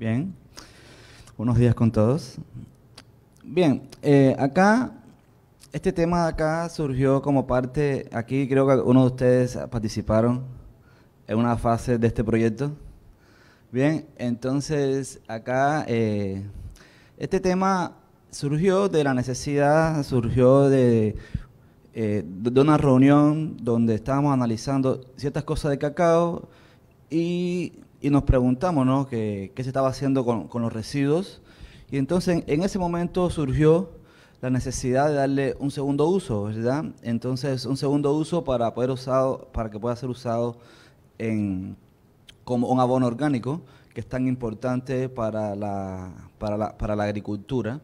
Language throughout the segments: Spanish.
Bien. Buenos días con todos. Bien, eh, acá, este tema acá surgió como parte, aquí creo que uno de ustedes participaron en una fase de este proyecto. Bien, entonces acá, eh, este tema surgió de la necesidad, surgió de, eh, de una reunión donde estábamos analizando ciertas cosas de cacao y y nos preguntamos ¿no? qué, qué se estaba haciendo con, los residuos. Y entonces en ese momento surgió la necesidad de darle un segundo uso, ¿verdad? Entonces un segundo uso para poder usado, para que pueda ser usado en, como un abono orgánico, que es tan importante para la, para la, para la agricultura.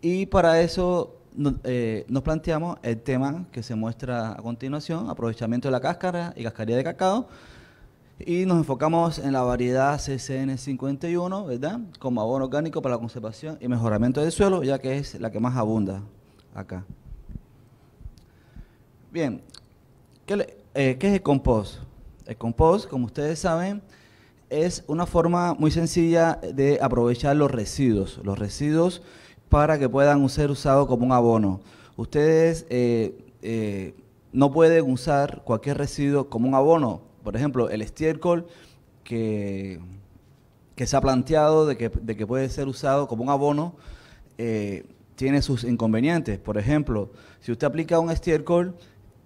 Y para eso eh, nos planteamos el tema que se muestra a continuación, aprovechamiento de la cáscara y cascarilla de cacao, y nos enfocamos en la variedad CCN51, ¿verdad? Como abono orgánico para la conservación y mejoramiento del suelo, ya que es la que más abunda acá. Bien, eh, ¿qué, es el compost? El compost, como ustedes saben, es una forma muy sencilla de aprovechar los residuos, los residuos para que puedan ser usados como un abono. Ustedes eh, eh, no pueden usar cualquier residuo como un abono, por ejemplo, el estiércol que, que se ha planteado de que, puede ser usado como un abono eh, tiene sus inconvenientes. Por ejemplo, si usted aplica un estiércol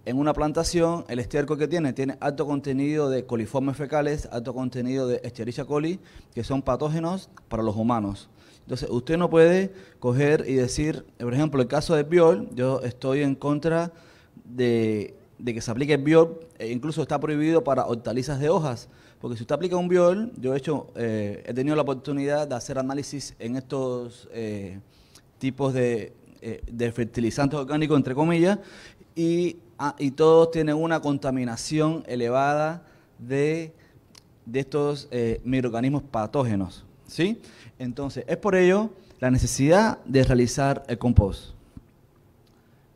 en una plantación, el estiércol que tiene tiene alto contenido de coliformes fecales, alto contenido de Escherichia coli, que son patógenos para los humanos. Entonces, usted no puede coger y decir, por ejemplo, el caso de Biol, yo estoy en contra de de que se aplique el biol, e incluso está prohibido para hortalizas de hojas, porque si usted aplica un biol, yo he hecho, eh, he tenido la oportunidad de hacer análisis en estos eh, tipos eh, de, fertilizantes orgánicos, entre comillas, ah, y, todos tienen una contaminación elevada de, de estos microorganismos patógenos, ¿sí? Entonces, es por ello la necesidad de realizar el compost.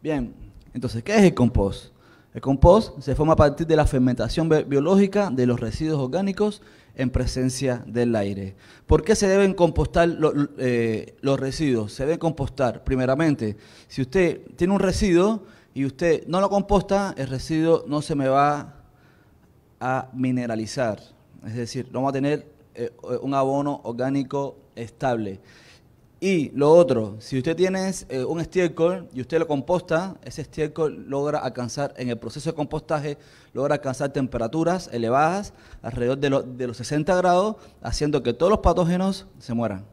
Bien, entonces, ¿qué es el compost? El compost se forma a partir de la fermentación biológica de los residuos orgánicos en presencia del aire. ¿Por qué se deben compostar eh, los residuos? Se deben compostar, primeramente, si usted tiene un residuo y usted no lo composta, el residuo no se me va a mineralizar. Es decir, no va a tener eh, un abono orgánico estable. Y lo otro, si usted tiene eh, un estiércol y usted lo composta, ese estiércol logra alcanzar, en el proceso de compostaje, logra alcanzar temperaturas elevadas, alrededor de, los 60 grados, haciendo que todos los patógenos se mueran.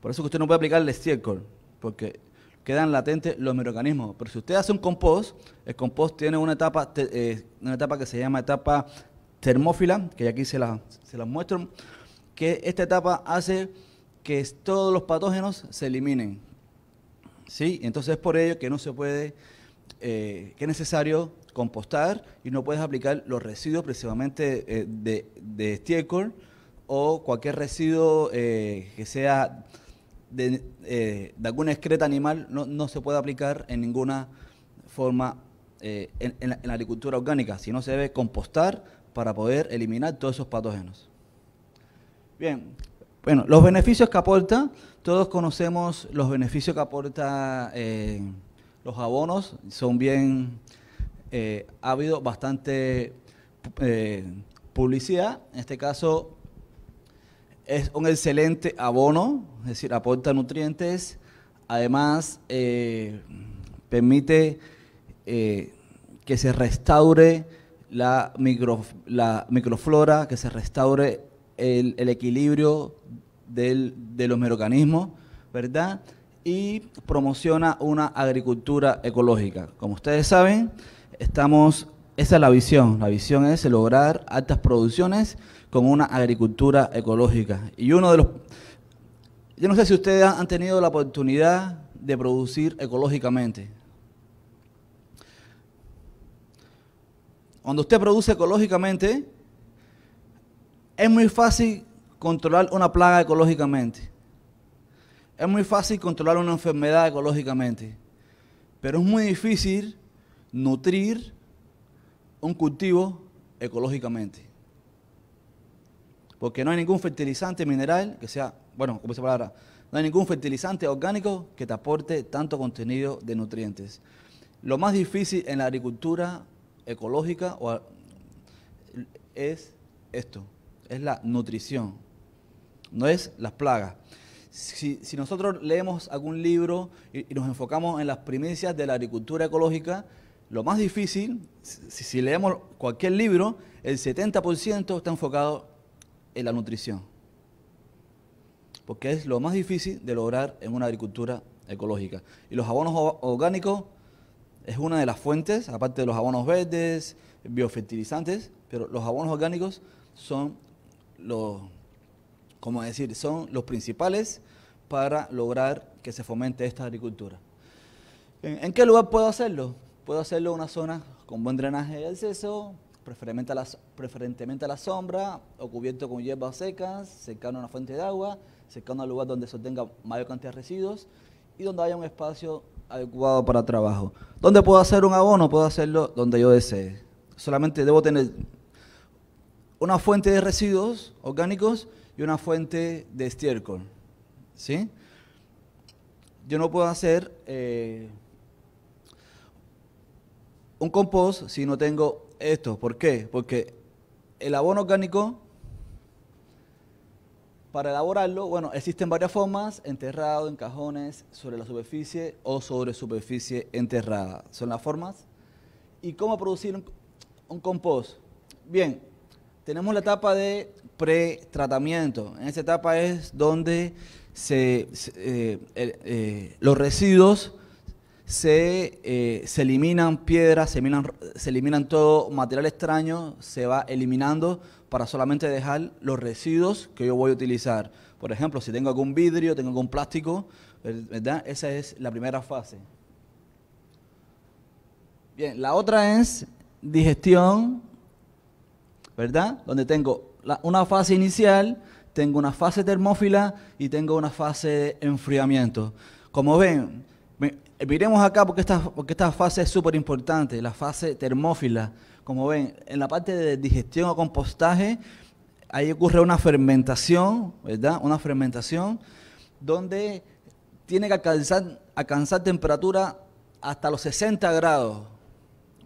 Por eso que usted no puede aplicar el estiércol, porque quedan latentes los microorganismos. Pero si usted hace un compost, el compost tiene una etapa, eh, una etapa que se llama etapa termófila, que aquí se las se la muestro, que esta etapa hace que todos los patógenos se eliminen. ¿Sí? Entonces es por ello que no se puede, eh, que es necesario compostar y no puedes aplicar los residuos precisamente eh, de, de, estiércol o cualquier residuo eh, que sea de, alguna excreta animal, no, se puede aplicar en ninguna forma en, la, agricultura orgánica, sino se debe compostar para poder eliminar todos esos patógenos. Bien, bueno, los beneficios que aporta, todos conocemos los beneficios que aporta eh, los abonos, son bien, eh, ha habido bastante eh, publicidad, en este caso es un excelente abono, es decir, aporta nutrientes, además permite que se restaure la, micro, la microflora, que se restaure el, equilibrio de los merocanismos, ¿verdad? Y promociona una agricultura ecológica. Como ustedes saben, estamos, esa es la visión, la visión es lograr altas producciones con una agricultura ecológica. Y uno de los, yo no sé si ustedes han tenido la oportunidad de producir ecológicamente. Cuando usted produce ecológicamente, es muy fácil controlar una plaga ecológicamente. Es muy fácil controlar una enfermedad ecológicamente. Pero es muy difícil nutrir un cultivo ecológicamente. Porque no hay ningún fertilizante mineral que sea, bueno, como se la palabra, no hay ningún fertilizante orgánico que te aporte tanto contenido de nutrientes. Lo más difícil en la agricultura ecológica es esto, es la nutrición, no es las plagas. Si, nosotros leemos algún libro y, nos enfocamos en las primicias de la agricultura ecológica, lo más difícil, si, si leemos cualquier libro, el 70% está enfocado en la nutrición, porque es lo más difícil de lograr en una agricultura ecológica. Y los abonos orgánicos es una de las fuentes, aparte de los abonos verdes, biofertilizantes, pero los abonos orgánicos son lo, como decir, son los principales para lograr que se fomente esta agricultura. ¿En, qué lugar puedo hacerlo? Puedo hacerlo en una zona con buen drenaje y acceso, preferentemente a, la, preferentemente a la sombra o cubierto con hierbas secas, cercano a una fuente de agua, cercano a un lugar donde se obtenga mayor cantidad de residuos y donde haya un espacio adecuado para trabajo. ¿Dónde puedo hacer un abono? Puedo hacerlo donde yo desee. Solamente debo tener una fuente de residuos orgánicos y una fuente de estiércol. ¿sí? Yo no puedo hacer eh, un compost si no tengo esto. ¿Por qué? Porque el abono orgánico, para elaborarlo, bueno, existen varias formas, enterrado, en cajones, sobre la superficie o sobre superficie enterrada. Son las formas. ¿Y cómo producir un, un compost? Bien, tenemos la etapa de pretratamiento. En esa etapa es donde se, eh, eh, los residuos eh, se, eliminan piedras, se eliminan, se eliminan todo material extraño, se va eliminando para solamente dejar los residuos que yo voy a utilizar. Por ejemplo, si tengo algún vidrio, tengo algún plástico, ¿verdad? Esa es la primera fase. Bien, la otra es digestión ¿verdad? Donde tengo una fase inicial, tengo una fase termófila y tengo una fase de enfriamiento. Como ven, miremos acá porque esta, fase es súper importante, la fase termófila. Como ven, en la parte de digestión o compostaje, ahí ocurre una fermentación, ¿verdad? Una fermentación donde tiene que alcanzar, alcanzar temperatura hasta los 60 grados,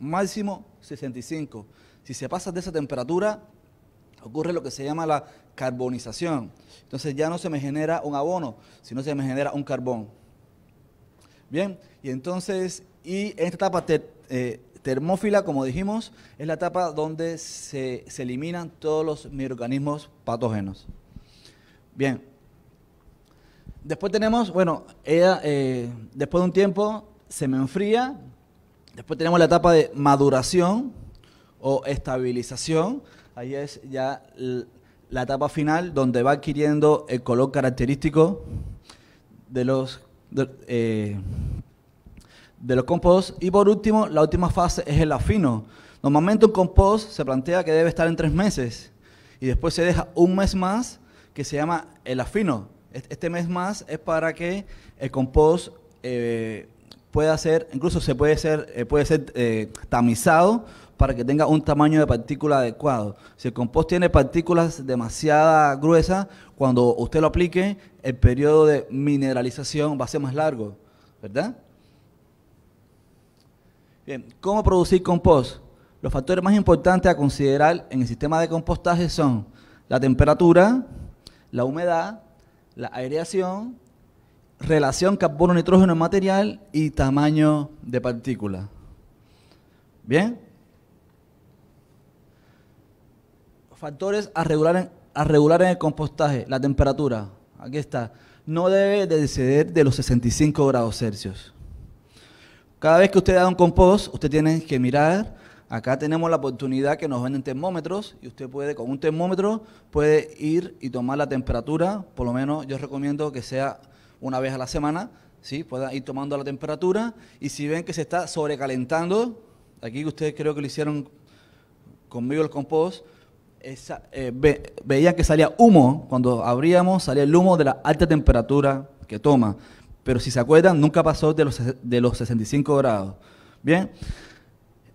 máximo 65. Si se pasa de esa temperatura, ocurre lo que se llama la carbonización. Entonces ya no se me genera un abono, sino se me genera un carbón. Bien, y entonces, y esta etapa eh, termófila, como dijimos, es la etapa donde se, eliminan todos los microorganismos patógenos. Bien. Después tenemos, bueno, ella, eh, después de un tiempo se me enfría. Después tenemos la etapa de maduración, o estabilización. Ahí es ya la etapa final donde va adquiriendo el color característico de los, de, eh, los Y por último, la última fase es el afino. Normalmente un compost se plantea que debe estar en tres meses y después se deja un mes más que se llama el afino. Este mes más es para que el compost eh, pueda ser, incluso se puede ser, eh, puede ser tamizado para que tenga un tamaño de partícula adecuado. Si el compost tiene partículas demasiada gruesas, cuando usted lo aplique, el periodo de mineralización va a ser más largo, ¿verdad? Bien, ¿cómo producir compost? Los factores más importantes a considerar en el sistema de compostaje son la temperatura, la humedad, la aireación, relación carbono-nitrógeno en material y tamaño de partícula. Bien, Factores a regular en, a regular en el compostaje, la temperatura. Aquí está. No debe de exceder de los 65 grados Celsius. Cada vez que usted da un compost, usted tiene que mirar. Acá tenemos la oportunidad que nos venden termómetros y usted puede, con un termómetro, puede ir y tomar la temperatura. Por lo menos yo recomiendo que sea una vez a la semana, ¿sí? Pueda ir tomando la temperatura y si ven que se está sobrecalentando, aquí ustedes creo que lo hicieron conmigo el compost, eh, veían que salía humo, cuando abríamos salía el humo de la alta temperatura que toma. Pero si se acuerdan, nunca pasó de los, de los 65 grados. Bien,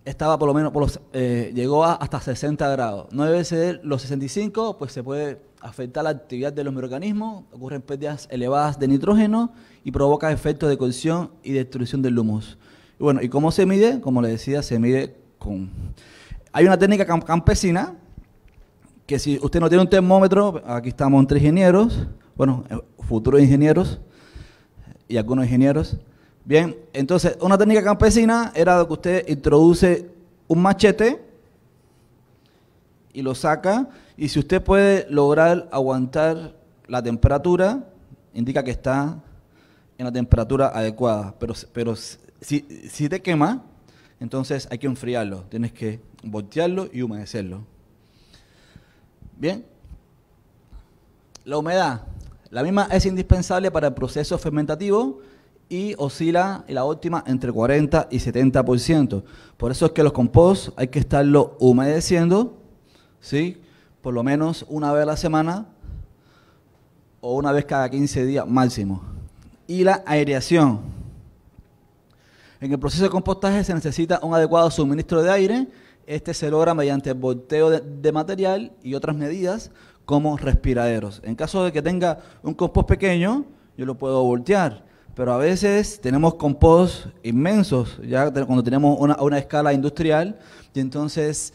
estaba por lo menos, por los, eh, llegó hasta 60 grados. No debe ser los 65, pues se puede afectar la actividad de los microorganismos, ocurren pérdidas elevadas de nitrógeno y provoca efectos de cohesión y destrucción del humus. bueno, ¿y cómo se mide? Como les decía, se mide con... Hay una técnica campesina que si usted no tiene un termómetro, aquí estamos entre ingenieros, bueno, eh, futuros ingenieros y algunos ingenieros. Bien, entonces, una técnica campesina era que usted introduce un machete y lo saca, y si usted puede lograr aguantar la temperatura, indica que está en la temperatura adecuada, pero, pero si, si te quema, entonces hay que enfriarlo, tienes que voltearlo y humedecerlo. Bien. La humedad. La misma es indispensable para el proceso fermentativo y oscila la óptima entre 40 y 70%. Por eso es que los compost hay que estarlo humedeciendo, ¿sí? Por lo menos una vez a la semana o una vez cada 15 días máximo. Y la aireación. En el proceso de compostaje se necesita un adecuado suministro de aire este se logra mediante volteo de, material y otras medidas como respiraderos. En caso de que tenga un compost pequeño, yo lo puedo voltear, pero a veces tenemos compost inmensos, ya cuando tenemos una, escala industrial, y entonces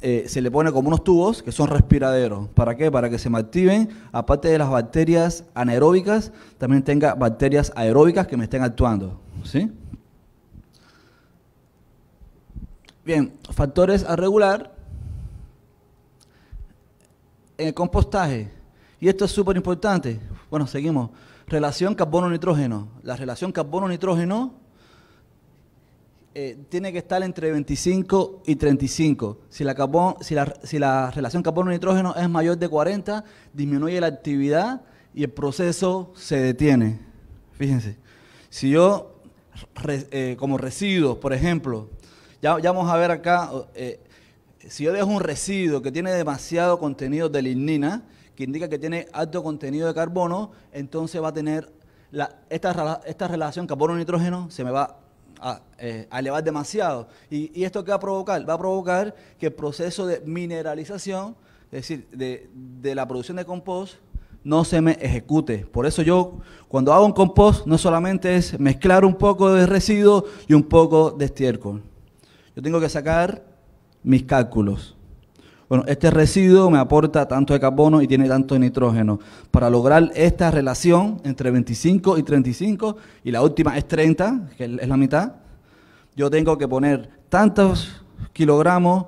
eh, se le pone como unos tubos que son respiraderos. ¿Para qué? Para que se me activen, aparte de las bacterias anaeróbicas, también tenga bacterias aeróbicas que me estén actuando. ¿Sí? Bien, factores a regular. en eh, El compostaje. Y esto es súper importante. Bueno, seguimos. Relación carbono-nitrógeno. La relación carbono-nitrógeno eh, tiene que estar entre 25 y 35. Si la, si la, si la relación carbono-nitrógeno es mayor de 40, disminuye la actividad y el proceso se detiene. Fíjense, si yo, eh, como residuos, por ejemplo, ya, vamos a ver acá, eh, si yo dejo un residuo que tiene demasiado contenido de lignina, que indica que tiene alto contenido de carbono, entonces va a tener esta, relación carbono-nitrógeno se me va a, eh, elevar demasiado. Y, esto qué va a provocar? Va a provocar que el proceso de mineralización, es decir, de, la producción de compost, no se me ejecute. Por eso yo cuando hago un compost no solamente es mezclar un poco de residuo y un poco de estiércol yo tengo que sacar mis cálculos. Bueno, este residuo me aporta tanto de carbono y tiene tanto de nitrógeno. Para lograr esta relación entre 25 y 35, y la última es 30, que es la mitad, yo tengo que poner tantos kilogramos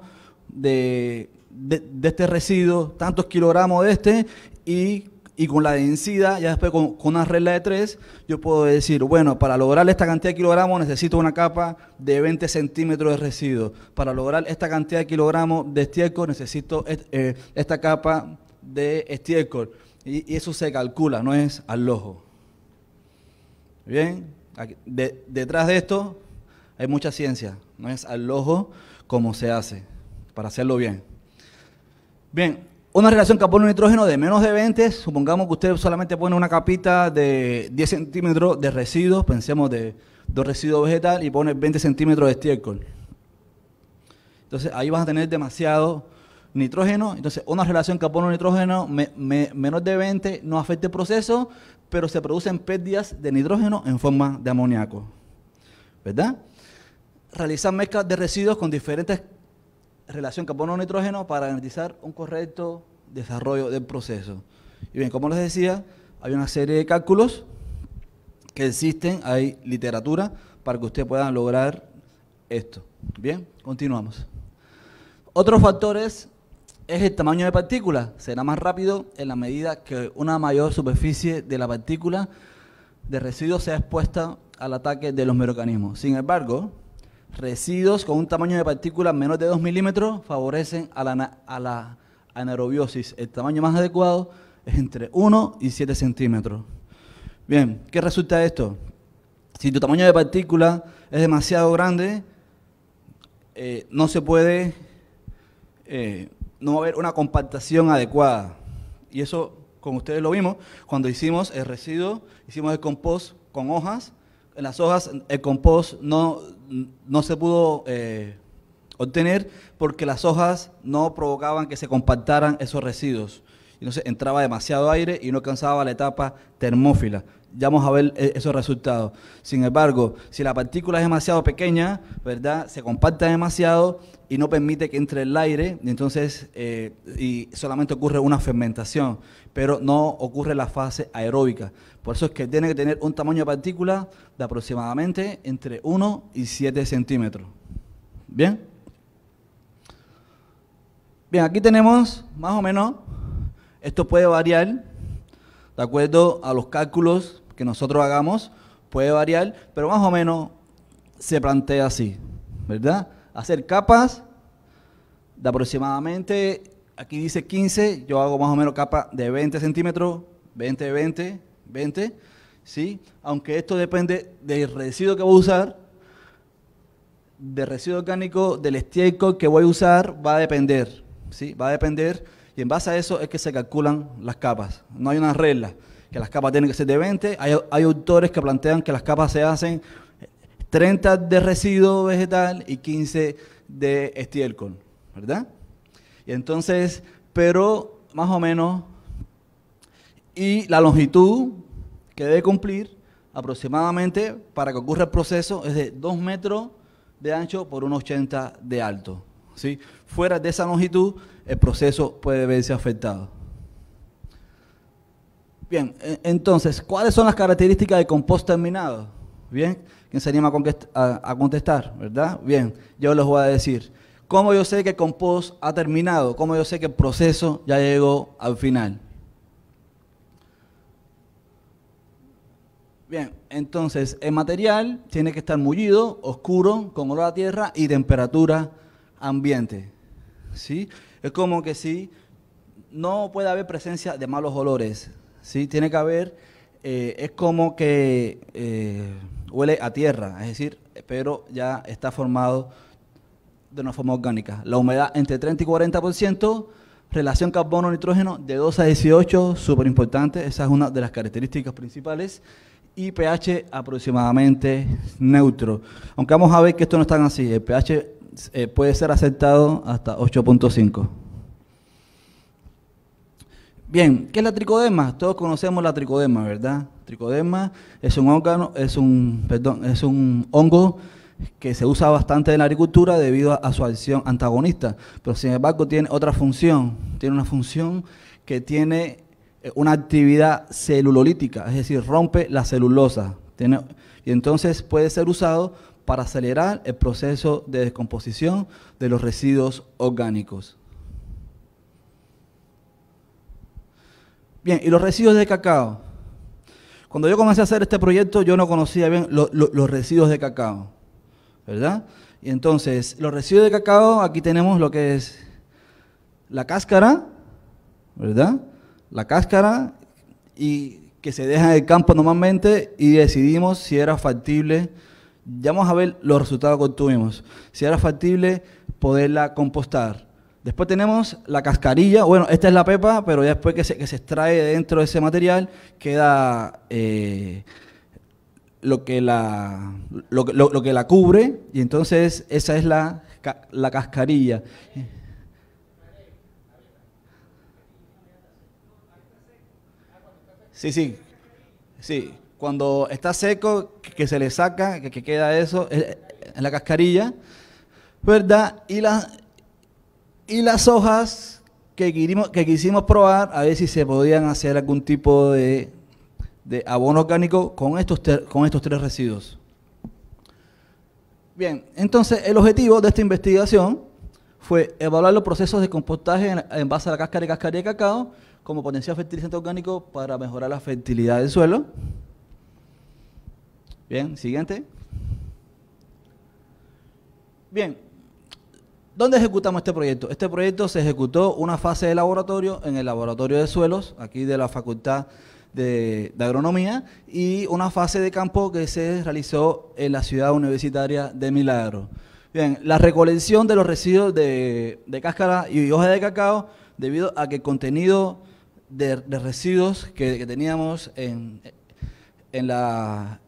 de, de este residuo, tantos kilogramos de este, y y con la densidad, ya después con, una regla de 3, yo puedo decir, bueno, para lograr esta cantidad de kilogramos necesito una capa de 20 centímetros de residuos. Para lograr esta cantidad de kilogramos de estiércol necesito eh, esta capa de estiércol. Y, eso se calcula, no es al ojo. Bien, detrás de esto hay mucha ciencia, no es al ojo como se hace, para hacerlo bien. Bien, una relación carbono-nitrógeno de menos de 20, supongamos que usted solamente pone una capita de 10 centímetros de residuos, pensemos de, dos residuos vegetales, y pone 20 centímetros de estiércol. Entonces ahí vas a tener demasiado nitrógeno. Entonces una relación carbono-nitrógeno menos de 20 no afecta el proceso, pero se producen pérdidas de nitrógeno en forma de amoníaco. ¿Verdad? Realizar mezclas de residuos con diferentes relación carbono-nitrógeno para garantizar un correcto desarrollo del proceso. Y bien, como les decía, hay una serie de cálculos que existen, hay literatura para que ustedes puedan lograr esto. Bien, continuamos. Otros factores es el tamaño de partícula. Será más rápido en la medida que una mayor superficie de la partícula de residuos sea expuesta al ataque de los microorganismos. Sin embargo, Residuos con un tamaño de partícula menor de 2 milímetros favorecen a la, anaerobiosis. El tamaño más adecuado es entre 1 y 7 centímetros. Bien, ¿qué resulta de esto? Si tu tamaño de partícula es demasiado grande, eh, no se puede, eh, no va a haber una compactación adecuada. Y eso, como ustedes lo vimos, cuando hicimos el residuo, hicimos el compost con hojas, en las hojas el compost no, no se pudo eh, obtener porque las hojas no provocaban que se compactaran esos residuos. Entonces entraba demasiado aire y no alcanzaba la etapa termófila ya vamos a ver eh, esos resultados. Sin embargo, si la partícula es demasiado pequeña, ¿verdad? Se compacta demasiado y no permite que entre el aire, entonces eh, y solamente ocurre una fermentación, pero no ocurre la fase aeróbica. Por eso es que tiene que tener un tamaño de partícula de aproximadamente entre 1 y 7 centímetros. ¿Bien? Bien, aquí tenemos más o menos, esto puede variar de acuerdo a los cálculos que nosotros hagamos puede variar, pero más o menos se plantea así, ¿verdad? Hacer capas de aproximadamente, aquí dice 15, yo hago más o menos capa de 20 centímetros, 20, 20, 20, ¿sí? Aunque esto depende del residuo que voy a usar, del residuo orgánico, del estiércol que voy a usar, va a depender, ¿sí? Va a depender y en base a eso es que se calculan las capas, no hay una regla que las capas tienen que ser de 20. Hay, autores que plantean que las capas se hacen 30 de residuo vegetal y 15 de estiércol, ¿verdad? Y entonces, pero más o menos, y la longitud que debe cumplir aproximadamente para que ocurra el proceso es de 2 metros de ancho por 1,80 de alto. ¿sí? Fuera de esa longitud, el proceso puede verse afectado. Bien, e, entonces, ¿cuáles son las características del compost terminado? Bien, ¿quién se anima a contestar? ¿Verdad? Bien, yo les voy a decir. ¿Cómo yo sé que el compost ha terminado? ¿Cómo yo sé que el proceso ya llegó al final? Bien, entonces el material tiene que estar mullido, oscuro, con olor a tierra y temperatura ambiente. ¿Sí? Es como que si no puede haber presencia de malos olores, ¿sí? Tiene que haber, eh, es como que eh, huele a tierra, es decir, pero ya está formado de una forma orgánica. La humedad entre 30 y 40%, relación carbono-nitrógeno de 2 a 18, súper importante, esa es una de las características principales, y pH aproximadamente neutro. Aunque vamos a ver que esto no es tan así, el pH eh, puede ser aceptado hasta 8.5. Bien, ¿qué es la tricodema? Todos conocemos la tricodema, ¿verdad? Tricodema es un es un, hongo que se usa bastante en la agricultura debido a, su acción antagonista, pero sin embargo tiene otra función, tiene una función que tiene eh, una actividad celulolítica, es decir, rompe la celulosa. y entonces puede ser usado para acelerar el proceso de descomposición de los residuos orgánicos. Bien, y los residuos de cacao. Cuando yo comencé a hacer este proyecto, yo no conocía bien los residuos de cacao, ¿verdad? Y entonces, los residuos de cacao, aquí tenemos lo que es la cáscara, ¿verdad? La cáscara y que se deja en el campo normalmente y decidimos si era factible, ya vamos a ver los resultados que obtuvimos, si era factible poderla compostar. Después tenemos la cascarilla, bueno, esta es la pepa, pero después que se, que se extrae dentro de ese material queda eh, lo, que la, lo, que la cubre y entonces esa es la, cascarilla. Sí, sí, sí. Cuando está seco, que, se le saca, que, queda eso, eh, en la cascarilla, ¿verdad? Y la, y las hojas que quisimos, que quisimos probar a ver si se podían hacer algún tipo de, abono orgánico con estos, con estos tres residuos. Bien, entonces el objetivo de esta investigación fue evaluar los procesos de compostaje en, base a la cáscara de cáscara de cacao como potencial fertilizante orgánico para mejorar la fertilidad del suelo. Bien, siguiente. Bien, ¿Dónde ejecutamos este proyecto? Este proyecto se ejecutó una fase de laboratorio en el laboratorio de suelos, aquí de la Facultad de, Agronomía, y una fase de campo que se realizó en la ciudad universitaria de Milagro. Bien, la recolección de los residuos de, cáscara y hoja de cacao, debido a que el contenido de, residuos que, teníamos en, la,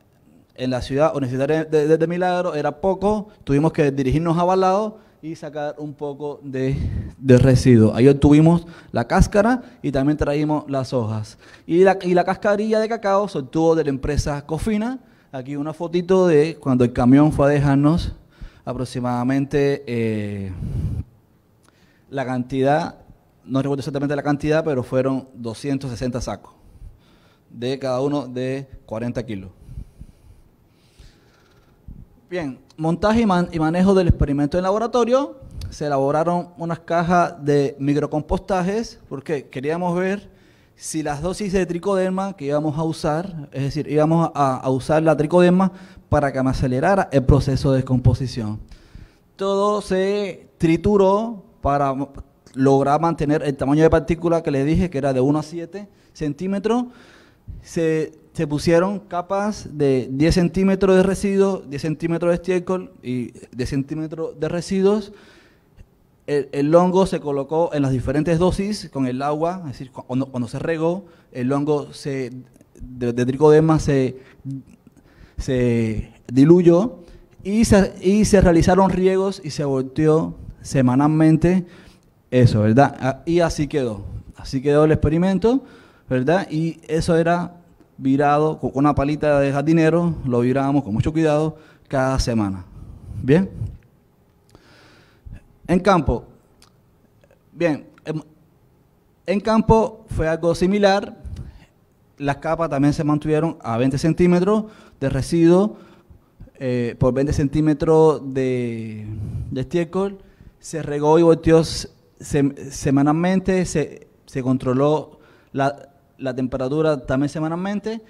ciudad universitaria de, Milagro era poco, tuvimos que dirigirnos a Balado y sacar un poco de, de residuo. Ahí obtuvimos la cáscara y también traímos las hojas. Y la, cascarilla de cacao se obtuvo de la empresa Cofina. Aquí una fotito de cuando el camión fue a dejarnos aproximadamente eh, la cantidad, no recuerdo exactamente la cantidad, pero fueron 260 sacos de cada uno de 40 kilos. Bien, montaje y, manejo del experimento en laboratorio. Se elaboraron unas cajas de microcompostajes porque queríamos ver si las dosis de tricoderma que íbamos a usar, es decir, íbamos a, usar la tricoderma para que me acelerara el proceso de descomposición. Todo se trituró para lograr mantener el tamaño de partícula que les dije, que era de 1 a 7 centímetros. Se se pusieron capas de 10 centímetros de residuos, 10 centímetros de estiércol y 10 centímetros de residuos. El, hongo se colocó en las diferentes dosis con el agua, es decir, cuando, se regó, el hongo se, de, tricodema se, se diluyó y se, y se realizaron riegos y se volteó semanalmente eso, ¿verdad? Ah, y así quedó, así quedó el experimento, ¿verdad? Y eso era virado con una palita de jardinero, lo virábamos con mucho cuidado cada semana. Bien. En campo, bien, em, en campo fue algo similar. Las capas también se mantuvieron a 20 centímetros de residuo eh, por 20 centímetros de, de, Se regó y volteó semanalmente, se controló la, la temperatura también semanalmente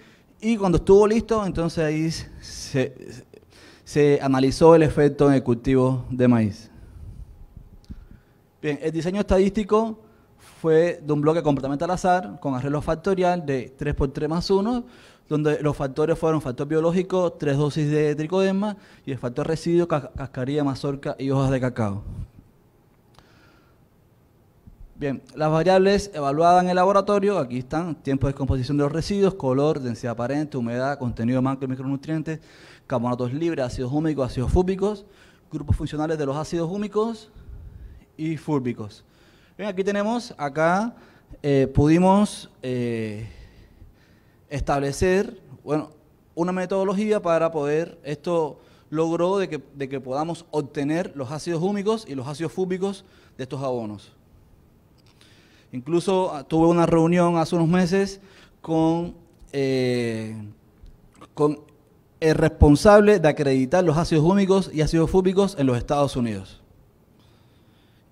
y cuando estuvo listo, entonces ahí se, analizó el efecto en el cultivo de maíz. Bien, el diseño estadístico fue de un bloque completamente al azar, con arreglo factorial de 3 por 3 más 1, donde los factores fueron factor biológico, tres dosis de tricodema y el factor residuo, cascaría, mazorca y hojas de cacao. Bien, las variables evaluadas en el laboratorio, aquí están, tiempo de descomposición de los residuos, color, densidad aparente, humedad, contenido de macro y micronutrientes, carbonatos libres, ácidos húmicos, ácidos fúbicos, grupos funcionales de los ácidos húmicos y fúbicos. Bien, aquí tenemos, acá eh, pudimos eh, establecer, bueno, una metodología para poder, esto logró de que, podamos obtener los ácidos húmicos y los ácidos fúbicos de estos abonos. Incluso ah, tuve una reunión hace unos meses eh, con, el responsable de acreditar los ácidos húmicos y ácidos fúbicos en los Estados Unidos.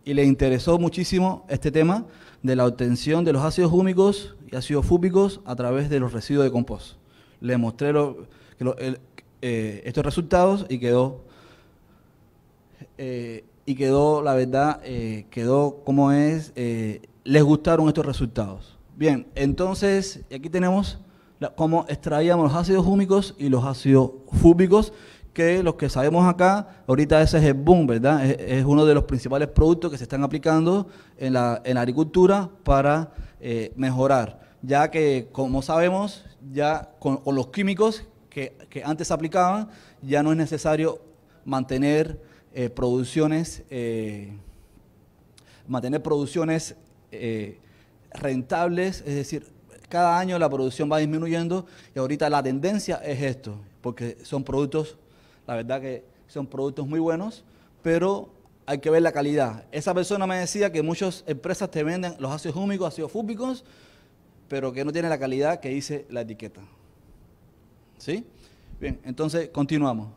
Y le interesó muchísimo este tema de la obtención de los ácidos húmicos y ácidos fúbicos a través de los residuos de compost. Le mostré eh, estos resultados y quedó, eh, y quedó la verdad, quedó como es les gustaron estos resultados. Bien, entonces aquí tenemos cómo extraíamos los ácidos húmicos y los ácidos fúbicos, que los que sabemos acá, ahorita ese es el boom, ¿verdad? Es, uno de los principales productos que se están aplicando en la, agricultura para eh, mejorar, ya que como sabemos, ya con, los químicos que, antes se aplicaban, ya no es necesario mantener eh, producciones... Eh, mantener producciones eh, rentables, es decir, cada año la producción va disminuyendo y ahorita la tendencia es esto, porque son productos, la verdad que son productos muy buenos, pero hay que ver la calidad. Esa persona me decía que muchas empresas te venden los ácidos húmicos, ácidos fúbicos, pero que no tienen la calidad que dice la etiqueta. ¿Sí? Bien, entonces continuamos.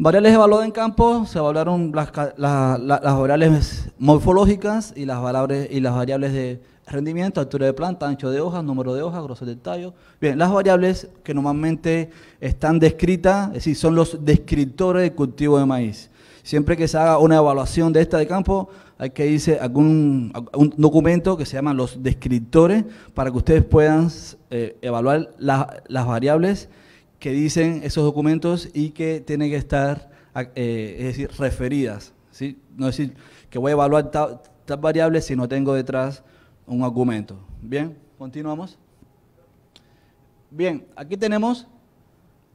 Variables evaluadas en campo, se evaluaron las, variables morfológicas y las variables, y las variables de rendimiento, altura de planta, ancho de hojas, número de hojas, grosor del tallo. Bien, las variables que normalmente están descritas, es decir, son los descriptores de cultivo de maíz. Siempre que se haga una evaluación de esta de campo, hay que irse algún un documento que se llama los descriptores para que ustedes puedan eh, evaluar las variables que dicen esos documentos y que tienen que estar, eh, es decir, referidas. ¿sí? No decir que voy a evaluar tal variables variable si no tengo detrás un argumento. Bien, continuamos. Bien, aquí tenemos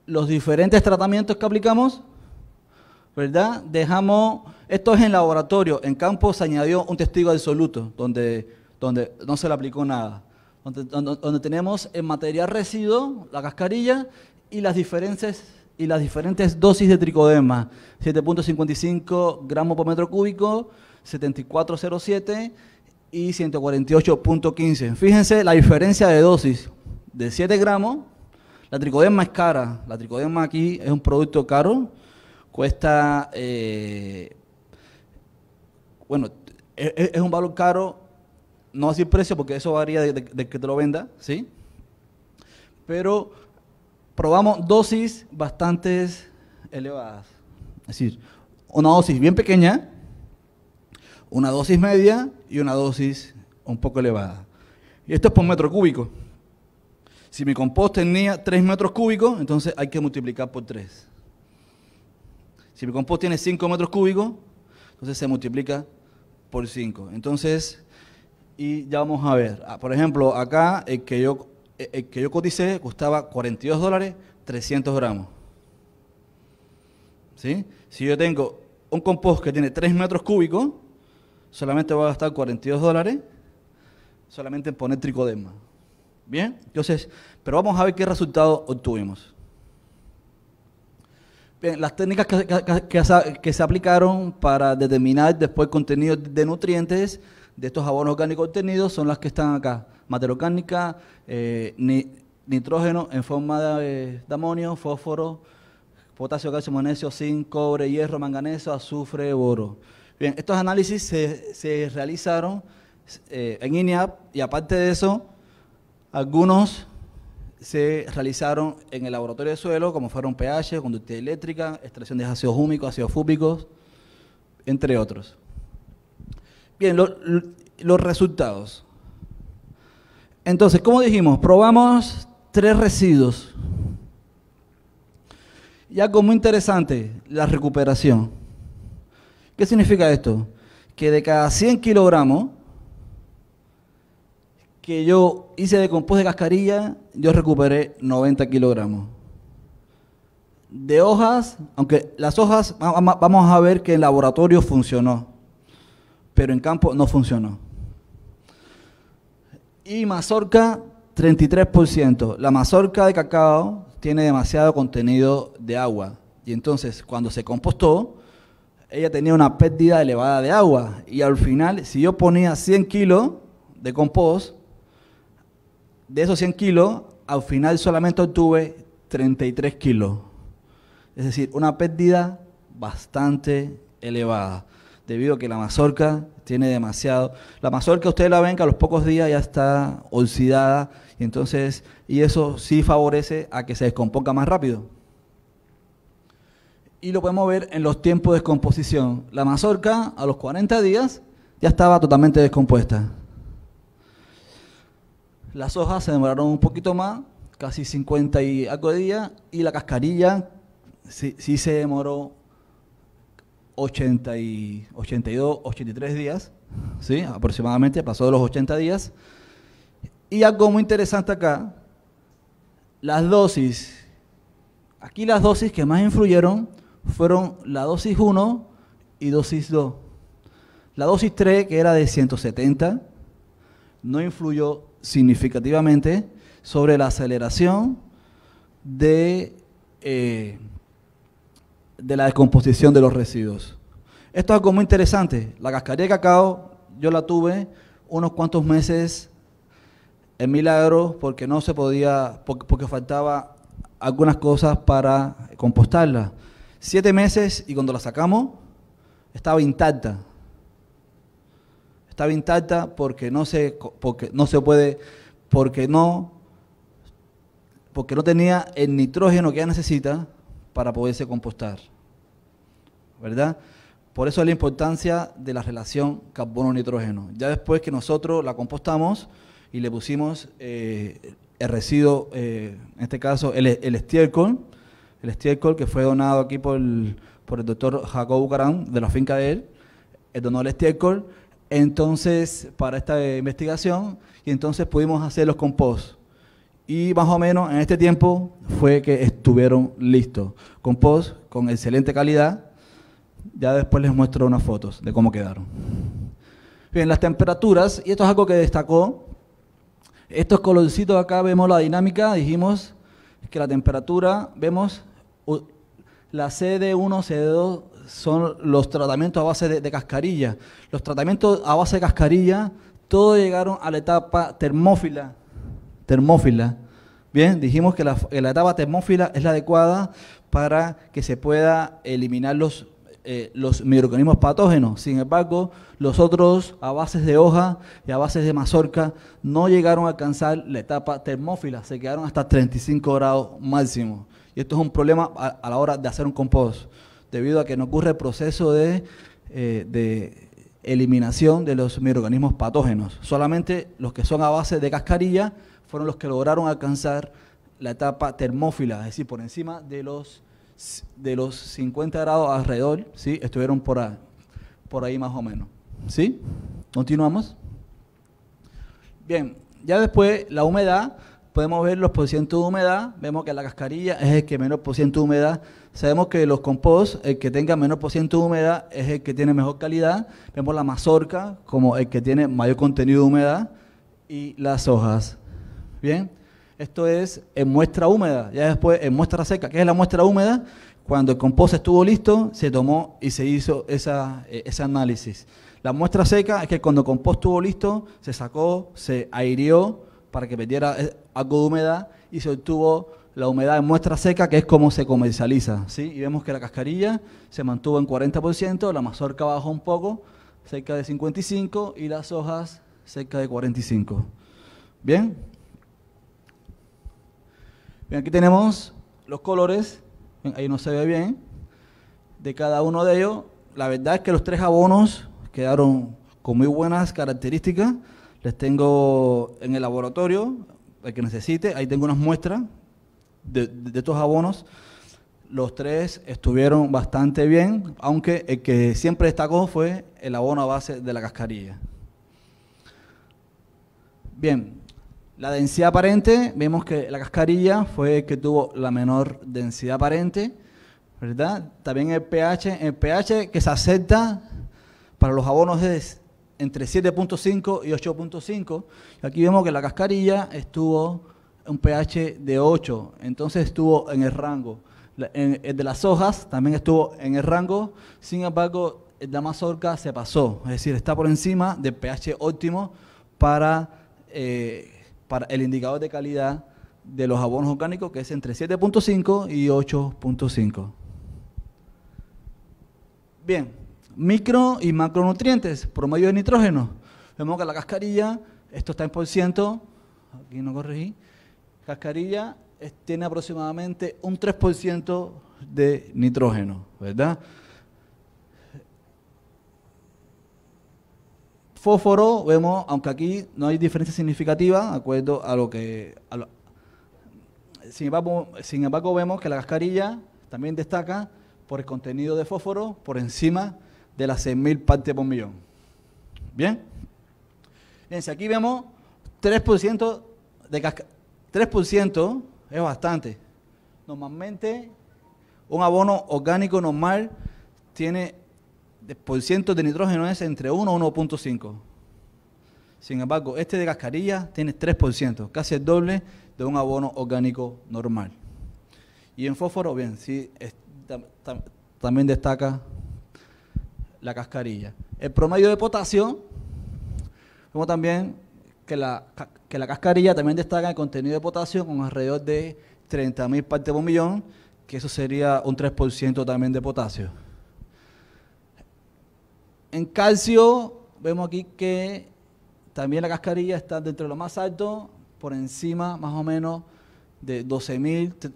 los diferentes tratamientos que aplicamos, ¿verdad? Dejamos, esto es en laboratorio, en campo se añadió un testigo absoluto, donde, donde no se le aplicó nada. Donde, donde tenemos el material residuo, la cascarilla, y las diferencias y las diferentes dosis de tricodema, 7.55 gramos por metro cúbico, 7407 y 148.15. Fíjense la diferencia de dosis de 7 gramos. La tricodema es cara. La tricodema aquí es un producto caro. Cuesta, eh, bueno, e, e, es, un valor caro. No así el precio porque eso varía de, de que te lo venda, ¿sí? Pero probamos dosis bastante elevadas. Es decir, una dosis bien pequeña, una dosis media y una dosis un poco elevada. Y esto es por metro cúbico. Si mi compost tenía 3 metros cúbicos, entonces hay que multiplicar por 3. Si mi compost tiene 5 metros cúbicos, entonces se multiplica por 5. Entonces, y ya vamos a ver. Ah, por ejemplo, acá el eh, que yo el eh, eh, que yo coticé costaba 42 dólares 300 gramos. Si yo tengo un compost que tiene 3 metros cúbicos, solamente voy a gastar 42 dólares solamente en poner tricoderma. ¿Bien? Entonces, pero vamos a ver qué resultado obtuvimos. Bien, las técnicas que, se aplicaron para determinar después contenido de nutrientes de estos abonos orgánicos obtenidos son las que están acá materia orgánica, eh, nitrógeno en forma de, amonio, fósforo, potasio, calcio, magnesio, zinc, cobre, hierro, manganeso, azufre, boro. Bien, estos análisis se, realizaron eh, en INEAP y aparte de eso, algunos se realizaron en el laboratorio de suelo, como fueron pH, conductividad eléctrica, extracción de ácidos húmicos, ácidos fúbicos, entre otros. Bien, los resultados. Entonces, como dijimos, probamos tres residuos. Y algo muy interesante, la recuperación. ¿Qué significa esto? Que de cada 100 kilogramos que yo hice de compost de cascarilla, yo recuperé 90 kilogramos. De hojas, aunque las hojas, vamos a ver que en laboratorio funcionó, pero en campo no funcionó y mazorca 33%. La mazorca de cacao tiene demasiado contenido de agua y entonces cuando se compostó, ella tenía una pérdida elevada de agua y al final si yo ponía 100 kilos de compost, de esos 100 kilos, al final solamente obtuve 33 kilos. Es decir, una pérdida bastante elevada debido a que la mazorca tiene demasiado. La mazorca ustedes la ven que a los pocos días ya está oxidada y entonces y eso sí favorece a que se descomponga más rápido. Y lo podemos ver en los tiempos de descomposición. La mazorca a los 40 días ya estaba totalmente descompuesta. Las hojas se demoraron un poquito más, casi 50 y algo de días, y la cascarilla sí, sí se demoró 80 y 82, 83 días, ¿sí? aproximadamente, pasó de los 80 días. Y algo muy interesante acá, las dosis, aquí las dosis que más influyeron fueron la dosis 1 y dosis 2. La dosis 3, que era de 170, no influyó significativamente sobre la aceleración de... Eh, de la descomposición de los residuos. Esto es algo muy interesante. La cascarilla de cacao yo la tuve unos cuantos meses en Milagro porque no se podía, porque, faltaba algunas cosas para compostarla. Siete meses y cuando la sacamos estaba intacta. Estaba intacta porque no se, porque no se puede, porque no, porque no tenía el nitrógeno que ella necesita para poderse compostar. ¿verdad? Por eso es la importancia de la relación carbono-nitrógeno. Ya después que nosotros la compostamos y le pusimos eh, el residuo, eh, en este caso el, estiércol, el estiércol que fue donado aquí por el, doctor Jacob Bucarán de la finca de él, el donó el estiércol, entonces para esta investigación y entonces pudimos hacer los compost. Y más o menos en este tiempo fue que estuvieron listos. Compost con excelente calidad, ya después les muestro unas fotos de cómo quedaron. Bien, las temperaturas, y esto es algo que destacó. Estos colorcitos acá vemos la dinámica, dijimos que la temperatura, vemos la CD1, CD2 son los tratamientos a base de, cascarilla. Los tratamientos a base de cascarilla, todos llegaron a la etapa termófila. Termófila. Bien, dijimos que la etapa termófila es la adecuada para que se pueda eliminar los eh, los microorganismos patógenos. Sin embargo, los otros a bases de hoja y a bases de mazorca no llegaron a alcanzar la etapa termófila, se quedaron hasta 35 grados máximo. Y esto es un problema a, la hora de hacer un compost, debido a que no ocurre el proceso de, eh, de eliminación de los microorganismos patógenos. Solamente los que son a base de cascarilla fueron los que lograron alcanzar la etapa termófila, es decir, por encima de los de los 50 grados alrededor, ¿sí? Estuvieron por, por ahí más o menos, ¿sí? Continuamos. Bien, ya después la humedad, podemos ver los porcientos de humedad, vemos que la cascarilla es el que menos por de humedad, sabemos que los compost, el que tenga menos por de humedad es el que tiene mejor calidad, vemos la mazorca como el que tiene mayor contenido de humedad y las hojas. Bien, esto es en muestra húmeda, ya después en muestra seca. ¿Qué es la muestra húmeda? Cuando el compost estuvo listo, se tomó y se hizo esa, eh, ese análisis. La muestra seca es que cuando el compost estuvo listo, se sacó, se aireó para que perdiera eh, algo de humedad y se obtuvo la humedad en muestra seca, que es como se comercializa. ¿sí? Y vemos que la cascarilla se mantuvo en 40%, la mazorca bajó un poco, cerca de 55%, y las hojas cerca de 45%. ¿Bien? aquí tenemos los colores, ahí no se ve bien, de cada uno de ellos. La verdad es que los tres abonos quedaron con muy buenas características. Les tengo en el laboratorio, el que necesite, ahí tengo unas muestras de, de estos abonos. Los tres estuvieron bastante bien, aunque el que siempre destacó fue el abono a base de la cascarilla. Bien, la densidad aparente, vemos que la cascarilla fue que tuvo la menor densidad aparente, ¿verdad? También el pH, el pH que se acepta para los abonos es entre 7.5 y 8.5. Aquí vemos que la cascarilla estuvo un pH de 8, entonces estuvo en el rango. el de las hojas también estuvo en el rango, sin embargo, el la mazorca se pasó, es decir, está por encima del pH óptimo para eh, para el indicador de calidad de los abonos orgánicos, que es entre 7.5 y 8.5. Bien, micro y macronutrientes, promedio de nitrógeno. Vemos que la cascarilla, esto está en por ciento, aquí no corregí, cascarilla tiene aproximadamente un 3% de nitrógeno, ¿verdad? Fósforo, vemos, aunque aquí no hay diferencia significativa, de acuerdo a lo que... sin, embargo, vemos que la cascarilla también destaca por el contenido de fósforo por encima de las 6.000 partes por millón. ¿Bien? Fíjense aquí vemos 3% de cascarilla, 3% es bastante. Normalmente un abono orgánico normal tiene por ciento de nitrógeno es entre 1 y 1.5. Sin embargo, este de cascarilla tiene 3%, casi el doble de un abono orgánico normal. Y en fósforo, bien, sí, también destaca la cascarilla. El promedio de potasio, como también que la, que la cascarilla también destaca el contenido de potasio con alrededor de 30.000 partes por millón, que eso sería un 3% también de potasio. En calcio, vemos aquí que también la cascarilla está dentro de lo más alto, por encima más o menos de 12.000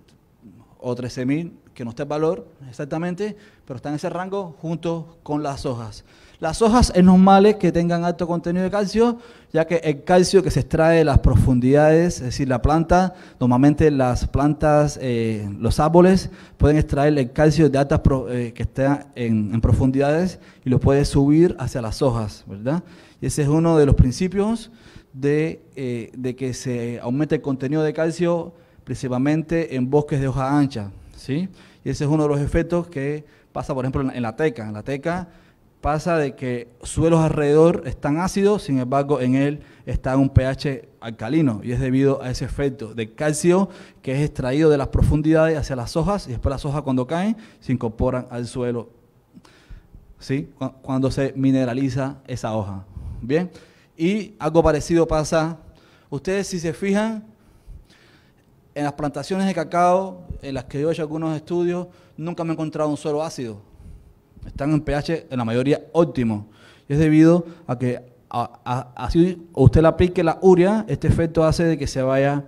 o 13.000, que no está el valor exactamente, pero está en ese rango junto con las hojas. Las hojas normal que tengan alto contenido de calcio, ya que el calcio que se extrae de las profundidades, es decir, la planta, normalmente las plantas, eh, los árboles, pueden extraer el calcio de altas eh, que está en, profundidades y lo puede subir hacia las hojas, ¿verdad? Y ese es uno de los principios eh, de, que se aumente el contenido de calcio principalmente en bosques de hoja ancha, ¿sí? Y ese es uno de los efectos que pasa, por ejemplo, en la teca. En la teca pasa de que suelos alrededor están ácidos, sin embargo en él está un pH alcalino y es debido a ese efecto de calcio que es extraído de las profundidades hacia las hojas y después las hojas cuando caen se incorporan al suelo, ¿sí? cuando se mineraliza esa hoja. Bien, y algo parecido pasa, ustedes si se fijan, en las plantaciones de cacao, en las que yo he hecho algunos estudios, nunca me he encontrado un suelo ácido están en pH en la mayoría óptimo. Y es debido a que así usted le aplique la urea, este efecto hace de que se vaya,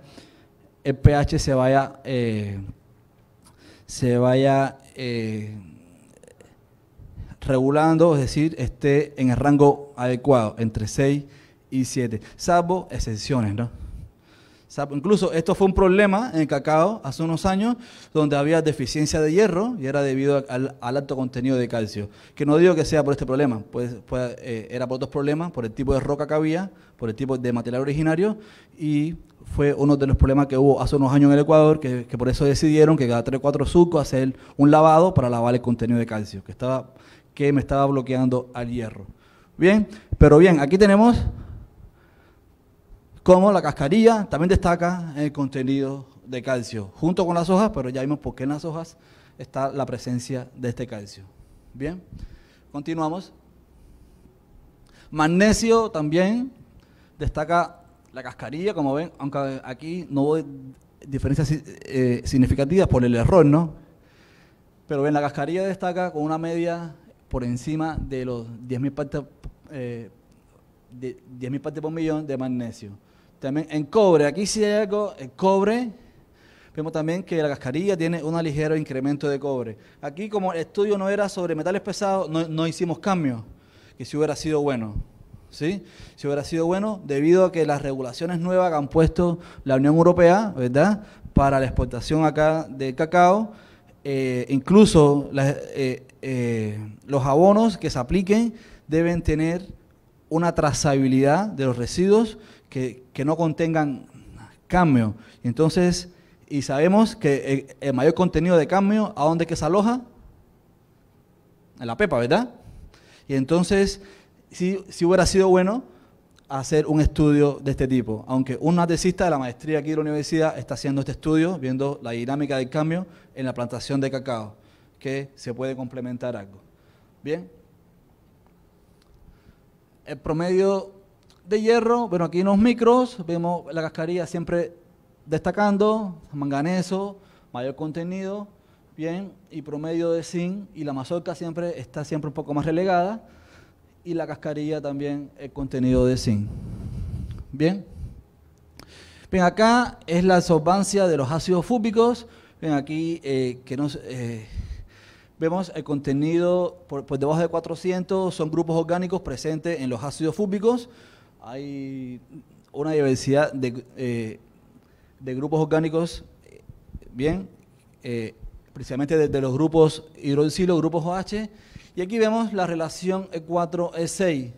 el pH se vaya, eh, se vaya eh, regulando, es decir, esté en el rango adecuado, entre 6 y 7, salvo excepciones, ¿no? Incluso esto fue un problema en el cacao hace unos años donde había deficiencia de hierro y era debido al, alto contenido de calcio. Que no digo que sea por este problema, pues, pues eh, era por otros problemas, por el tipo de roca que había, por el tipo de material originario y fue uno de los problemas que hubo hace unos años en el Ecuador, que, por eso decidieron que cada 3 o 4 surcos hacer un lavado para lavar el contenido de calcio, que, estaba, que me estaba bloqueando al hierro. Bien, pero bien, aquí tenemos como la cascarilla también destaca el contenido de calcio, junto con las hojas, pero ya vimos por qué en las hojas está la presencia de este calcio. Bien, continuamos. Magnesio también destaca la cascarilla, como ven, aunque aquí no hay diferencias eh, significativas por el error, ¿no? Pero ven, la cascarilla destaca con una media por encima de los 10.000 partes, eh, partes por millón de magnesio. También en cobre, aquí sí hay algo, el eh, cobre, vemos también que la cascarilla tiene un ligero incremento de cobre. Aquí como el estudio no era sobre metales pesados, no, hicimos cambios, que si hubiera sido bueno. ¿Sí? Si hubiera sido bueno, debido a que las regulaciones nuevas que han puesto la Unión Europea, ¿verdad? Para la exportación acá de cacao, eh, incluso eh, los abonos que se apliquen deben tener una trazabilidad de los residuos que, que no contengan cambio. Entonces, y sabemos que eh, el, mayor contenido de cambio, ¿a dónde que se aloja? En la pepa, ¿verdad? Y entonces, si, hubiera sido bueno hacer un estudio de este tipo, aunque un natecista de la maestría aquí de la universidad está haciendo este estudio, viendo la dinámica del cambio en la plantación de cacao, que se puede complementar algo. Bien. El promedio de hierro, bueno, aquí los micros, vemos la cascarilla siempre destacando, manganeso, mayor contenido, bien, y promedio de zinc, y la mazorca siempre está siempre un poco más relegada, y la cascarilla también el contenido de zinc. Bien. Bien, acá es la absorbancia de los ácidos fúbicos. ven aquí eh, que nos, eh, vemos el contenido por, por, debajo de 400, son grupos orgánicos presentes en los ácidos fúbicos hay una diversidad de, eh, grupos orgánicos, eh, bien, eh, precisamente desde los grupos hidroxilo, grupos OH, y aquí vemos la relación E4-E6,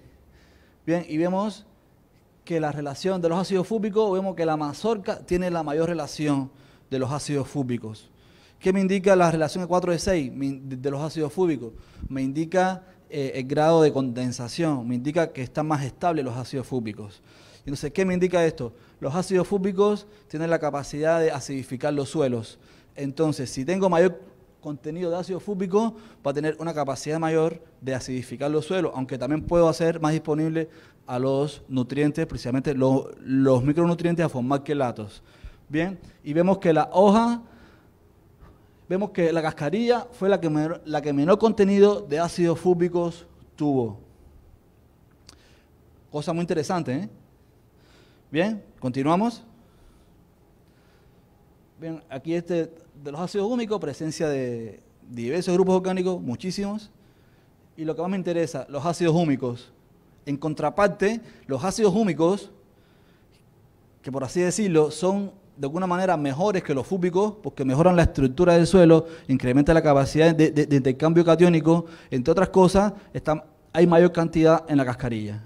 bien, y vemos que la relación de los ácidos fúbicos, vemos que la mazorca tiene la mayor relación de los ácidos fúbicos. ¿Qué me indica la relación E4-E6 de los ácidos fúbicos? Me indica eh, el grado de condensación, me indica que están más estables los ácidos fúbicos. Entonces, ¿qué me indica esto? Los ácidos fúbicos tienen la capacidad de acidificar los suelos. Entonces, si tengo mayor contenido de ácido fúbico, va a tener una capacidad mayor de acidificar los suelos, aunque también puedo hacer más disponible a los nutrientes, precisamente los, los micronutrientes a formar quelatos. Bien, y vemos que la hoja vemos que la cascarilla fue la que, menor, la que menor contenido de ácidos fúbicos tuvo. Cosa muy interesante, ¿eh? Bien, continuamos. Bien, aquí este de los ácidos húmicos, presencia de diversos grupos orgánicos, muchísimos. Y lo que más me interesa, los ácidos húmicos. En contraparte, los ácidos húmicos, que por así decirlo, son de alguna manera mejores que los fúbicos, porque mejoran la estructura del suelo, incrementan la capacidad de, intercambio catiónico, entre otras cosas, hay mayor cantidad en la cascarilla.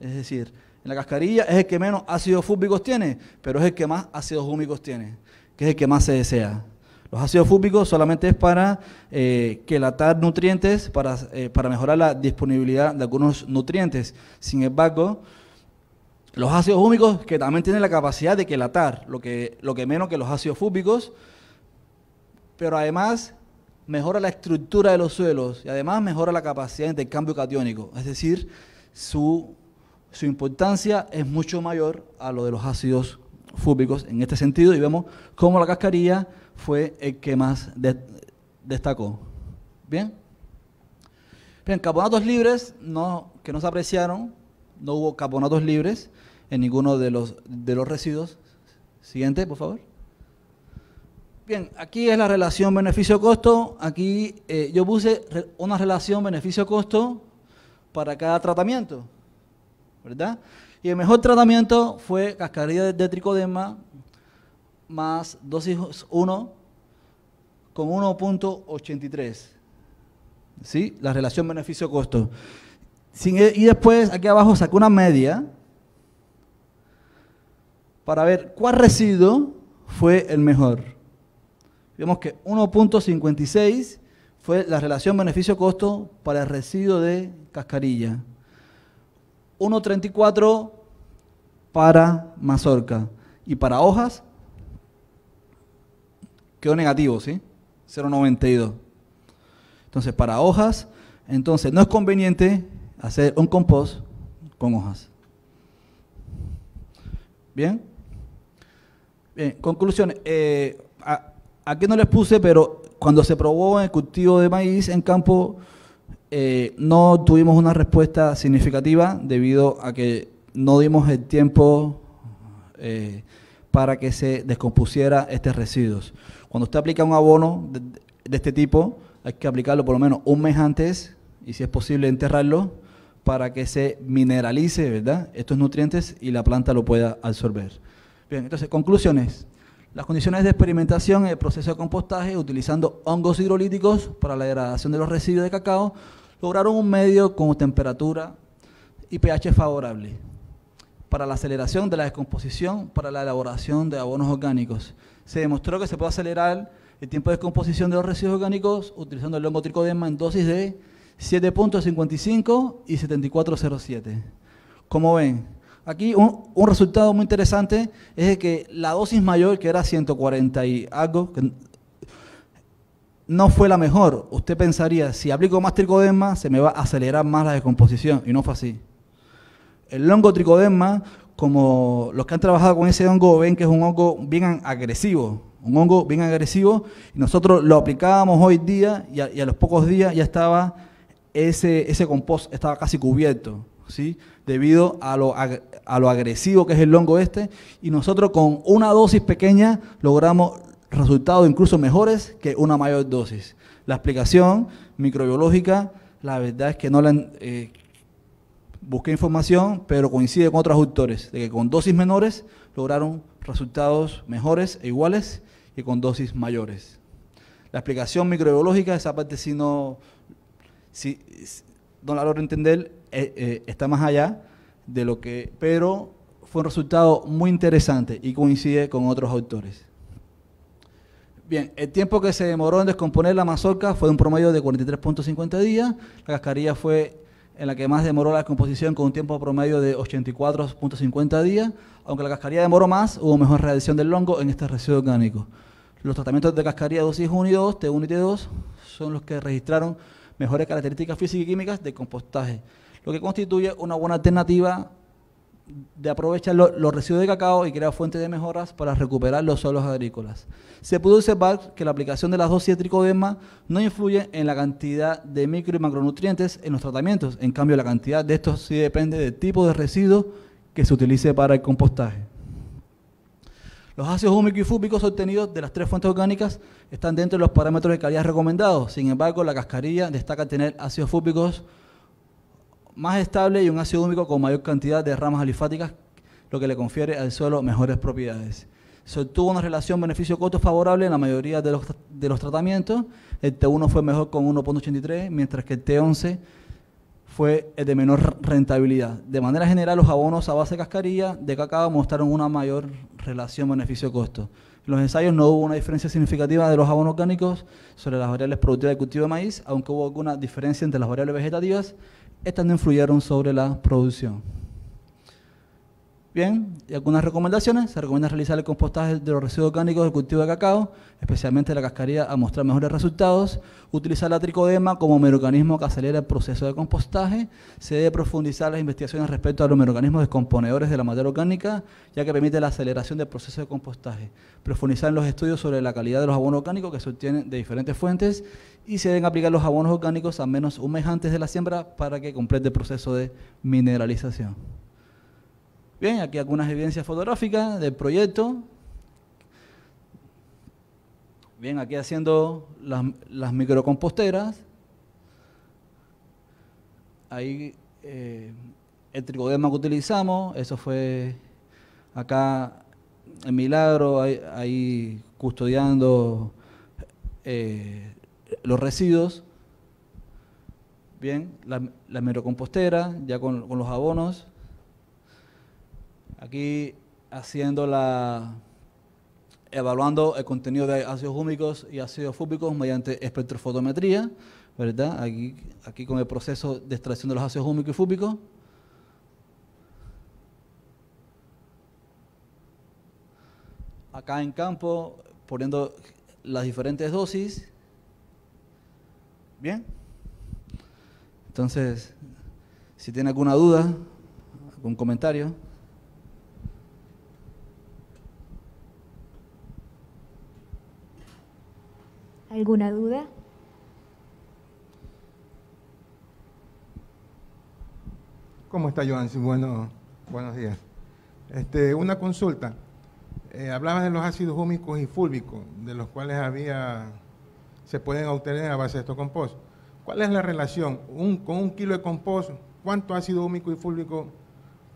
Es decir, en la cascarilla es el que menos ácidos fúbicos tiene, pero es el que más ácidos húmicos tiene, que es el que más se desea. Los ácidos fúbicos solamente es para que eh, quelatar nutrientes, para, eh, para mejorar la disponibilidad de algunos nutrientes. Sin embargo, los ácidos húmicos que también tienen la capacidad de quelatar, lo que, menos que los ácidos fúbicos, pero además mejora la estructura de los suelos y además mejora la capacidad de intercambio catiónico. Es decir, su, importancia es mucho mayor a lo de los ácidos fúbicos en este sentido y vemos cómo la cascarilla fue el que más destacó. ¿Bien? Bien, carbonatos libres que no se apreciaron, no hubo carbonatos libres, en ninguno de los, de los residuos. Siguiente, por favor. Bien, aquí es la relación beneficio-costo. Aquí eh, yo puse una relación beneficio-costo para cada tratamiento, ¿verdad? Y el mejor tratamiento fue cascarilla de tricodema más dosis 1 con 1.83. ¿Sí? La relación beneficio-costo. E, y después, aquí abajo saqué una media para ver cuál residuo fue el mejor. Vemos que 1.56 fue la relación beneficio-costo para el residuo de cascarilla. 1.34 para mazorca. Y para hojas quedó negativo, ¿sí? 0.92. Entonces, para hojas, entonces no es conveniente hacer un compost con hojas. ¿Bien? Bien, eh, conclusión. Eh, a, aquí no les puse, pero cuando se probó el cultivo de maíz en campo, eh, no tuvimos una respuesta significativa debido a que no dimos el tiempo para que se descompusiera estos residuos. Cuando usted aplica un abono de, de, este tipo, hay que aplicarlo por lo menos un mes antes y si es posible enterrarlo para que se mineralice ¿verdad? estos nutrientes y la planta lo pueda absorber. Bien, entonces, conclusiones. Las condiciones de experimentación en el proceso de compostaje utilizando hongos hidrolíticos para la degradación de los residuos de cacao lograron un medio con temperatura y pH favorable para la aceleración de la descomposición para la elaboración de abonos orgánicos. Se demostró que se puede acelerar el tiempo de descomposición de los residuos orgánicos utilizando el hongo tricoderma en dosis de 7.55 y 7407. Como ven, Aquí un, resultado muy interesante es que la dosis mayor, que era 140 y algo, no fue la mejor. Usted pensaría, si aplico más tricoderma, se me va a acelerar más la descomposición, y no fue así. El hongo tricoderma, como los que han trabajado con ese hongo ven que es un hongo bien agresivo, un hongo bien agresivo, y nosotros lo aplicábamos hoy día y a, los pocos días ya estaba ese, ese compost, estaba casi cubierto, ¿sí? debido a lo, agresivo que es el hongo este. Y nosotros con una dosis pequeña logramos resultados incluso mejores que una mayor dosis. La explicación microbiológica, la verdad es que no la... Eh, busqué información, pero coincide con otros autores, de que con dosis menores lograron resultados mejores e iguales que con dosis mayores. La explicación microbiológica, esa parte si no, si no la logro entender, eh, eh, está más allá de lo que, pero fue un resultado muy interesante y coincide con otros autores. Bien, el tiempo que se demoró en descomponer la mazorca fue de un promedio de 43.50 días. La cascarilla fue en la que más demoró la composición con un tiempo promedio de 84.50 días. Aunque la cascarilla demoró más, hubo mejor reacción del longo en este residuo orgánico. Los tratamientos de cascarilla dosis 1 y 2, T1 y T2, son los que registraron mejores características físicas y químicas de compostaje lo que constituye una buena alternativa de aprovechar los residuos de cacao y crear fuentes de mejoras para recuperar los suelos agrícolas. Se pudo observar que la aplicación de las dosis de tricoderma no influye en la cantidad de micro y macronutrientes en los tratamientos, en cambio la cantidad de estos sí depende del tipo de residuo que se utilice para el compostaje. Los ácidos húmicos y fúbicos obtenidos de las tres fuentes orgánicas están dentro de los parámetros de calidad recomendados, sin embargo la cascarilla destaca tener ácidos fúbicos más estable y un ácido úmico con mayor cantidad de ramas alifáticas, lo que le confiere al suelo mejores propiedades. Se obtuvo una relación beneficio-costo favorable en la mayoría de los, tratamientos. El T1 fue mejor con 1.83, mientras que el T11 fue eh, de menor rentabilidad. De manera general, los abonos a base de cascarilla de cacao mostraron una mayor relación beneficio-costo. En los ensayos no hubo una diferencia significativa de los abonos orgánicos sobre las variables productivas de cultivo de maíz, aunque hubo alguna diferencia entre las variables vegetativas estas no influyeron sobre la producción. Bien, y algunas recomendaciones. Se recomienda realizar el compostaje de los residuos orgánicos del cultivo de cacao, especialmente la cascarilla, a mostrar mejores resultados. Utilizar la tricodema como mecanismo que acelera el proceso de compostaje. Se debe profundizar las investigaciones respecto a los mecanismos descomponedores de la materia orgánica, ya que permite la aceleración del proceso de compostaje. Profundizar los estudios sobre la calidad de los abonos orgánicos que se obtienen de diferentes fuentes y se deben aplicar los abonos orgánicos al menos un mes antes de la siembra para que complete el proceso de mineralización. Bien, aquí algunas evidencias fotográficas del proyecto. Bien, aquí haciendo las, microcomposteras. Ahí eh, el tricoderma que utilizamos, eso fue acá en Milagro, ahí, custodiando eh, los residuos. Bien, la, la microcompostera, ya con los abonos. Aquí haciendo la evaluando el contenido de ácidos húmicos y ácidos fúbicos mediante espectrofotometría, ¿verdad? Aquí, aquí con el proceso de extracción de los ácidos húmicos y fúbicos. Acá en campo, poniendo las diferentes dosis. Bien. Entonces, si tiene alguna duda, algún comentario. ¿Alguna duda? ¿Cómo está Joan? Bueno, buenos días. Este, una consulta. Eh, hablabas de los ácidos húmicos y fúlbicos, de los cuales había, se pueden obtener a base de estos compostos. ¿Cuál es la relación? Un, con un kilo de compost, ¿cuánto ácido húmico y fúlbico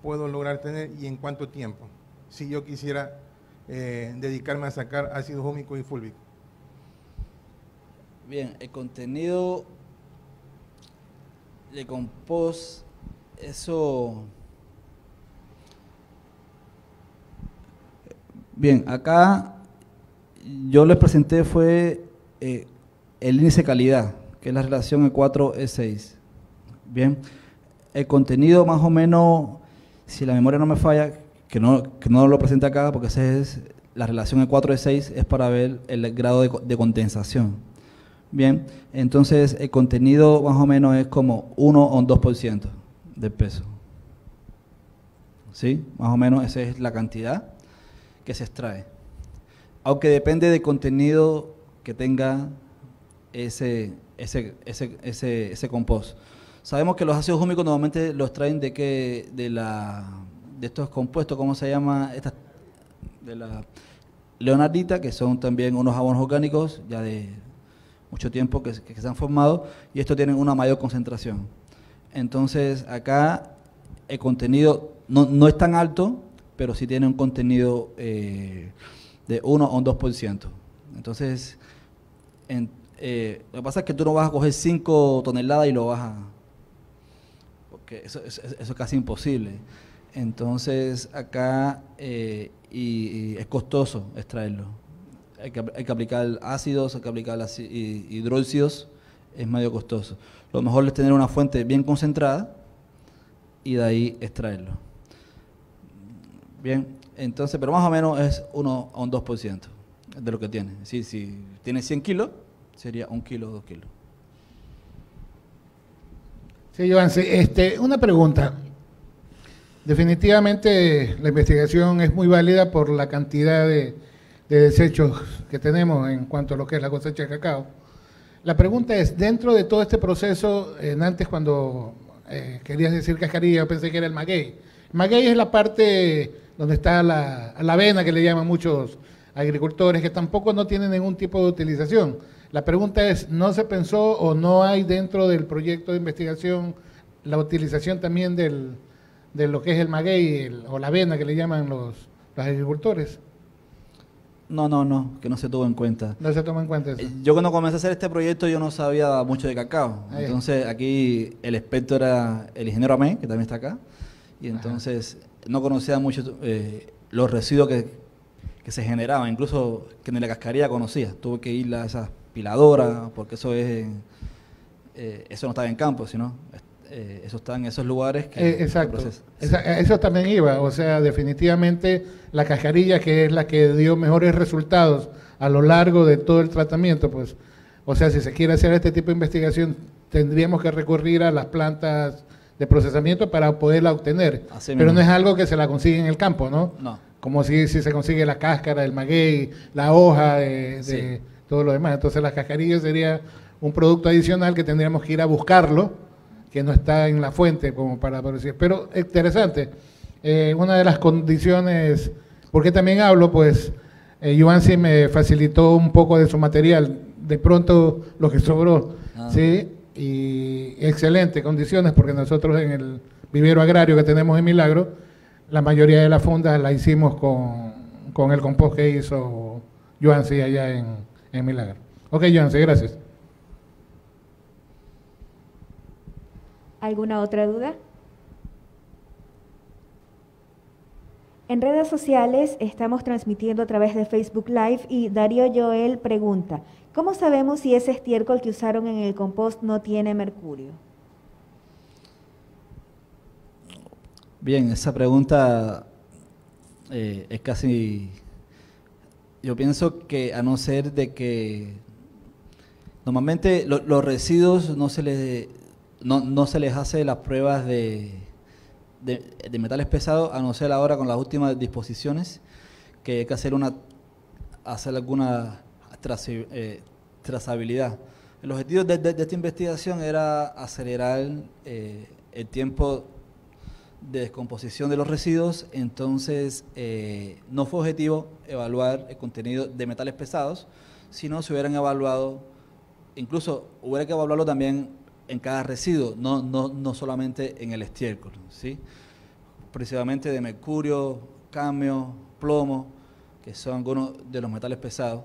puedo lograr tener y en cuánto tiempo? Si yo quisiera eh, dedicarme a sacar ácidos húmicos y fúlbicos. Bien, el contenido de compost, eso... Bien, acá yo les presenté fue eh, el índice de calidad, que es la relación E4-E6. Bien, el contenido más o menos, si la memoria no me falla, que no, que no lo presenté acá, porque esa es la relación E4-E6, es para ver el grado de, de condensación. Bien, entonces el contenido más o menos es como 1 o 2% de peso. ¿Sí? Más o menos esa es la cantidad que se extrae. Aunque depende del contenido que tenga ese, ese, ese, ese, ese compost. Sabemos que los ácidos húmicos normalmente los traen de que de la de estos compuestos, ¿cómo se llama? Estas de la leonardita, que son también unos abonos orgánicos ya de mucho tiempo que, se han formado y esto tienen una mayor concentración. Entonces, acá el contenido no, no es tan alto, pero sí tiene un contenido eh, de 1 o un 2%. Entonces, eh, lo que pasa es que tú no vas a coger 5 toneladas y lo vas a... Porque eso, eso es casi imposible. Entonces, acá, eh, y es costoso extraerlo hay que, aplicar ácidos, hay que aplicar hidróxidos, es medio costoso. Lo mejor es tener una fuente bien concentrada y de ahí extraerlo. Bien, entonces, pero más o menos es 1 a un 2% de lo que tiene. Si, si tiene 100 kilos, sería 1 kilo o 2 kilos. Sí, Joan, este, una pregunta. Definitivamente la investigación es muy válida por la cantidad de, de desechos que tenemos en cuanto a lo que es la cosecha de cacao. La pregunta es, dentro de todo este proceso, en antes cuando eh, querías decir cascarilla, yo pensé que era el maguey. El maguey es la parte donde está la, la, avena que le llaman muchos agricultores, que tampoco no tienen ningún tipo de utilización. La pregunta es, ¿no se pensó o no hay dentro del proyecto de investigación la utilización también del, de lo que es el maguey o la avena que le llaman los, los agricultores? No, no, no, que no se tuvo en cuenta. No se tomó en cuenta eso. Yo cuando comencé a hacer este proyecto yo no sabía mucho de cacao. Ah, entonces aquí el experto era el ingeniero Amén, que también está acá. Y entonces no conocía mucho eh, los residuos que, se generaban, incluso que en la cascaría conocía. Tuve que ir a esas piladoras, porque eso es... Eh, eso no estaba en campo, sino eh, eso está en esos lugares que... Eh, exacto. eso también iba, o sea, definitivamente la cascarilla que es la que dio mejores resultados a lo largo de todo el tratamiento, pues, o sea, si se quiere hacer este tipo de investigación, tendríamos que recurrir a las plantas de procesamiento para poderla obtener. Pero no es algo que se la consigue en el campo, ¿no? No. Como si, se consigue la cáscara, el maguey, la hoja, de, todo lo demás. Entonces la cascarilla sería un producto adicional que tendríamos que ir a buscarlo que no está en la fuente, como para decir. Pero eh, interesante, eh, una de las condiciones, porque también hablo, pues, eh, me facilitó un poco de su material, de pronto lo que sobró, ah. ¿sí? Y excelentes condiciones, porque nosotros en el vivero agrario que tenemos en Milagro, la mayoría de las fundas la hicimos con, el compost que hizo Joansi allá en, en Milagro. Ok, Joansi, gracias. ¿Alguna otra duda? En redes sociales estamos transmitiendo a través de Facebook Live y Darío Joel pregunta, ¿cómo sabemos si ese estiércol que usaron en el compost no tiene mercurio? Bien, esa pregunta eh, es casi, yo pienso que a no ser de que normalmente los residuos no se les no, no se les hace las pruebas de, de, metales pesados, a no ser ahora con las últimas disposiciones, que hay que hacer, una, hacer alguna eh, trazabilidad. El objetivo de, esta investigación era acelerar eh, el tiempo de descomposición de los residuos, entonces eh, no fue objetivo evaluar el contenido de metales pesados, sino se hubieran evaluado, incluso hubiera que evaluarlo también en cada residuo, no, no, solamente en el estiércol, ¿sí? precisamente de mercurio, cambio, plomo, que son algunos de los metales pesados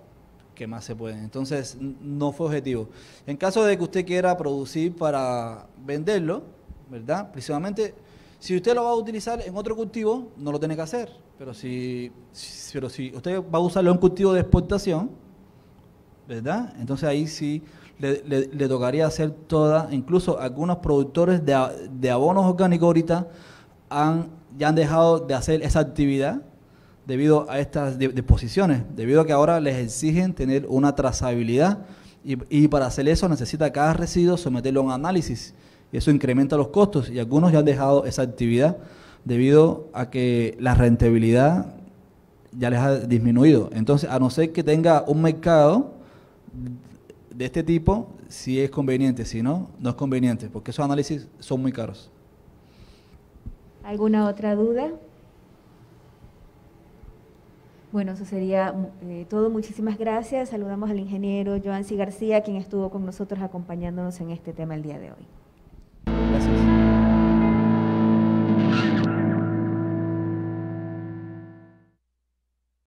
que más se pueden. Entonces, no fue objetivo. En caso de que usted quiera producir para venderlo, ¿verdad? precisamente si usted lo va a utilizar en otro cultivo, no lo tiene que hacer. Pero si, pero si usted va a usarlo en un cultivo de exportación, ¿verdad? Entonces ahí sí le, tocaría hacer toda, incluso algunos productores de, de abonos orgánicos ahorita han, ya han dejado de hacer esa actividad debido a estas disposiciones, debido a que ahora les exigen tener una trazabilidad y, y, para hacer eso necesita cada residuo someterlo a un análisis y eso incrementa los costos y algunos ya han dejado esa actividad debido a que la rentabilidad ya les ha disminuido. Entonces, a no ser que tenga un mercado de este tipo, si es conveniente, si no, no es conveniente, porque esos análisis son muy caros. ¿Alguna otra duda? Bueno, eso sería eh, todo. Muchísimas gracias. Saludamos al ingeniero Joansi García, quien estuvo con nosotros acompañándonos en este tema el día de hoy.